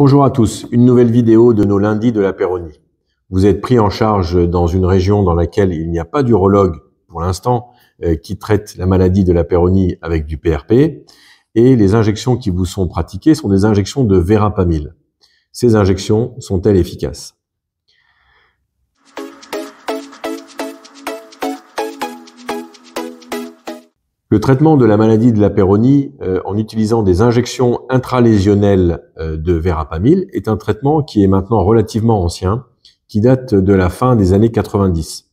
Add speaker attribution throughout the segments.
Speaker 1: Bonjour à tous, une nouvelle vidéo de nos lundis de la Péronie. Vous êtes pris en charge dans une région dans laquelle il n'y a pas d'urologue pour l'instant euh, qui traite la maladie de la Péronie avec du PRP et les injections qui vous sont pratiquées sont des injections de verapamil. Ces injections sont-elles efficaces Le traitement de la maladie de la péronie euh, en utilisant des injections intralésionnelles euh, de verapamil est un traitement qui est maintenant relativement ancien, qui date de la fin des années 90.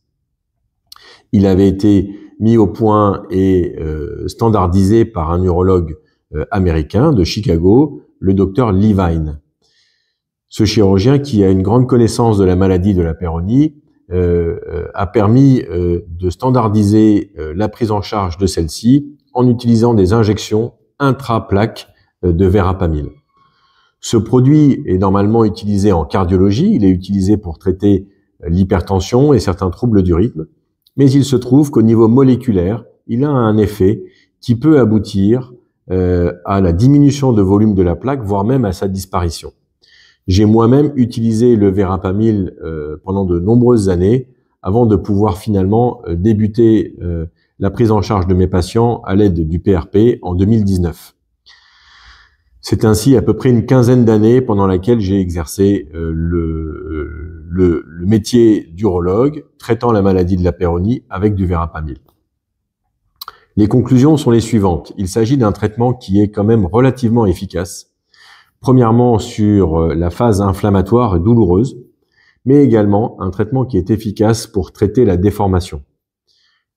Speaker 1: Il avait été mis au point et euh, standardisé par un urologue américain de Chicago, le docteur Levine. Ce chirurgien qui a une grande connaissance de la maladie de la péronie euh, a permis euh, de standardiser euh, la prise en charge de celle-ci en utilisant des injections intra-plaques de verapamil. Ce produit est normalement utilisé en cardiologie, il est utilisé pour traiter l'hypertension et certains troubles du rythme, mais il se trouve qu'au niveau moléculaire, il a un effet qui peut aboutir à la diminution de volume de la plaque, voire même à sa disparition. J'ai moi-même utilisé le verapamil euh, pendant de nombreuses années avant de pouvoir finalement euh, débuter euh, la prise en charge de mes patients à l'aide du PRP en 2019. C'est ainsi à peu près une quinzaine d'années pendant laquelle j'ai exercé le, le, métier d'urologue traitant la maladie de la péronie avec du verapamil. Les conclusions sont les suivantes. Il s'agit d'un traitement qui est quand même relativement efficace, Premièrement, sur euh, la phase inflammatoire et douloureuse, mais également un traitement qui est efficace pour traiter la déformation.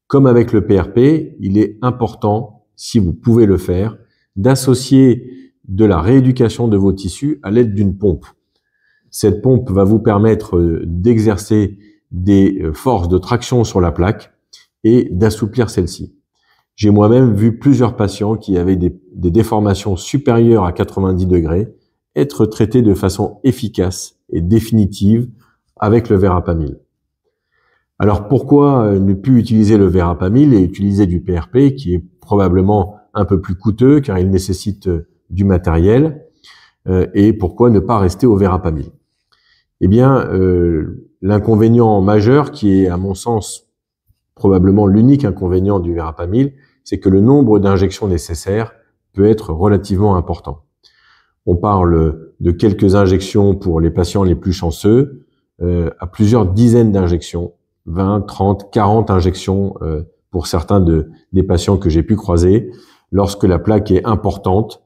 Speaker 1: Comme avec le PRP, il est important, si vous pouvez le faire, d'associer de la rééducation de vos tissus à l'aide d'une pompe. Cette pompe va vous permettre euh, d'exercer des euh, forces de traction sur la plaque et d'assouplir celle-ci. J'ai moi-même vu plusieurs patients qui avaient des, déformations supérieures à 90 degrés être traités de façon efficace et définitive avec le verapamil. Alors pourquoi euh, ne plus utiliser le verapamil et utiliser du PRP qui est probablement un peu plus coûteux car il nécessite euh, du matériel euh, et pourquoi ne pas rester au verapamil Eh bien, l'inconvénient majeur qui est à mon sens probablement l'unique inconvénient du verapamil, c'est que le nombre d'injections nécessaires peut être relativement important. On parle de quelques injections pour les patients les plus chanceux, euh, à plusieurs dizaines d'injections, 20, 30, 40 injections euh, pour certains des patients que j'ai pu croiser, lorsque la plaque est importante,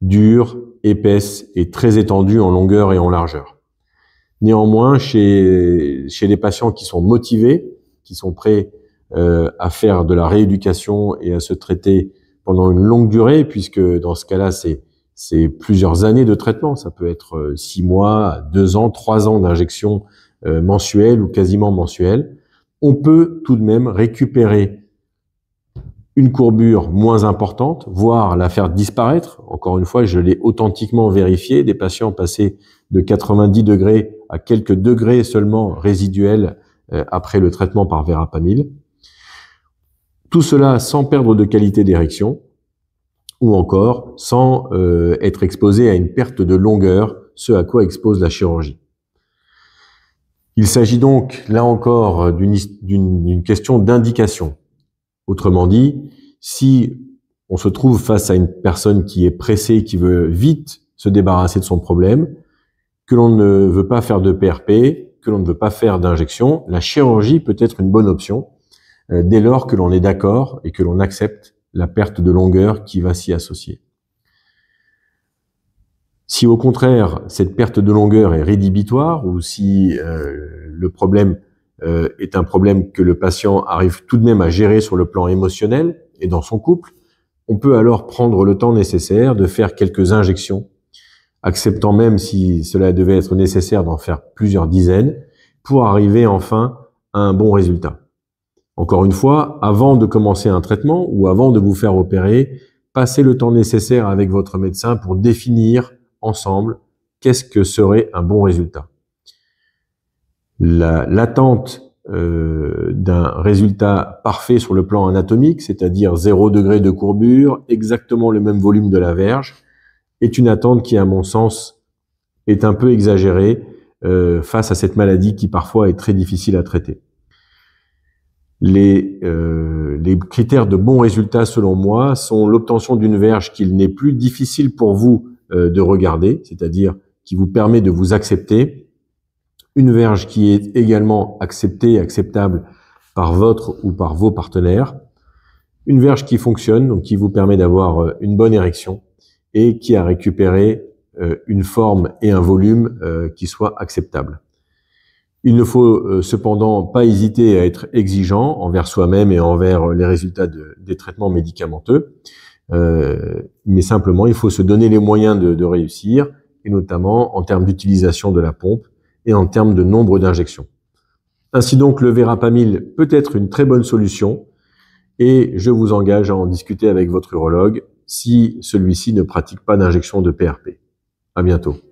Speaker 1: dure, épaisse et très étendue en longueur et en largeur. Néanmoins, chez, chez les patients qui sont motivés, qui sont prêts euh, à faire de la rééducation et à se traiter pendant une longue durée, puisque dans ce cas-là, c'est plusieurs années de traitement. Ça peut être euh, six mois, deux ans, trois ans d'injection euh, mensuelle ou quasiment mensuelle. On peut tout de même récupérer une courbure moins importante, voire la faire disparaître. Encore une fois, je l'ai authentiquement vérifié. Des patients passés de 90 degrés à quelques degrés seulement résiduels euh, après le traitement par verapamil. Tout cela sans perdre de qualité d'érection ou encore sans euh, être exposé à une perte de longueur, ce à quoi expose la chirurgie. Il s'agit donc, là encore, d'une question d'indication. Autrement dit, si on se trouve face à une personne qui est pressée, qui veut vite se débarrasser de son problème, que l'on ne veut pas faire de PRP, que l'on ne veut pas faire d'injection, la chirurgie peut être une bonne option euh, dès lors que l'on est d'accord et que l'on accepte la perte de longueur qui va s'y associer. Si au contraire cette perte de longueur est rédhibitoire ou si euh, le problème euh, est un problème que le patient arrive tout de même à gérer sur le plan émotionnel et dans son couple, on peut alors prendre le temps nécessaire de faire quelques injections acceptant même, si cela devait être nécessaire, d'en faire plusieurs dizaines, pour arriver enfin à un bon résultat. Encore une fois, avant de commencer un traitement ou avant de vous faire opérer, passez le temps nécessaire avec votre médecin pour définir ensemble qu'est-ce que serait un bon résultat. L'attente euh, d'un résultat parfait sur le plan anatomique, c'est-à-dire 0 degré de courbure, exactement le même volume de la verge, est une attente qui, à mon sens, est un peu exagérée euh, face à cette maladie qui parfois est très difficile à traiter. Euh, les, critères de bons résultats, selon moi, sont l'obtention d'une verge qu'il n'est plus difficile pour vous euh, de regarder, c'est-à-dire qui vous permet de vous accepter, une verge qui est également acceptée, acceptable par votre ou par vos partenaires, une verge qui fonctionne, donc qui vous permet d'avoir une bonne érection, et qui a récupéré euh, une forme et un volume euh, qui soient acceptables. Il ne faut euh, cependant pas hésiter à être exigeant envers soi-même et envers les résultats des traitements médicamenteux, mais simplement il faut se donner les moyens de, de réussir, et notamment en termes d'utilisation de la pompe et en termes de nombre d'injections. Ainsi donc, le verapamil peut être une très bonne solution, et je vous engage à en discuter avec votre urologue si celui-ci ne pratique pas d'injection de PRP. À bientôt.